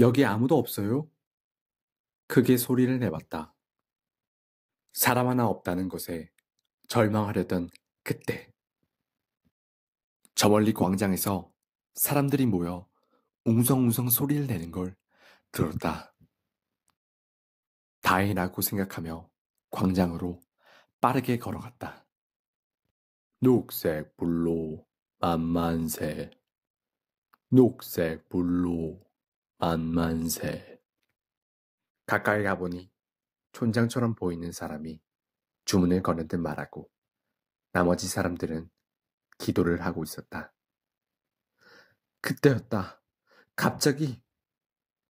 여기 아무도 없어요? 크게 소리를 내봤다. 사람 하나 없다는 것에 절망하려던 그때. 저 멀리 광장에서 사람들이 모여 웅성웅성 소리를 내는 걸 들었다. 다행이라고 생각하며 광장으로 빠르게 걸어갔다. 녹색 불로 만만세. 녹색 불로 만만세 가까이 가보니 촌장처럼 보이는 사람이 주문을 거는 듯 말하고 나머지 사람들은 기도를 하고 있었다. 그때였다. 갑자기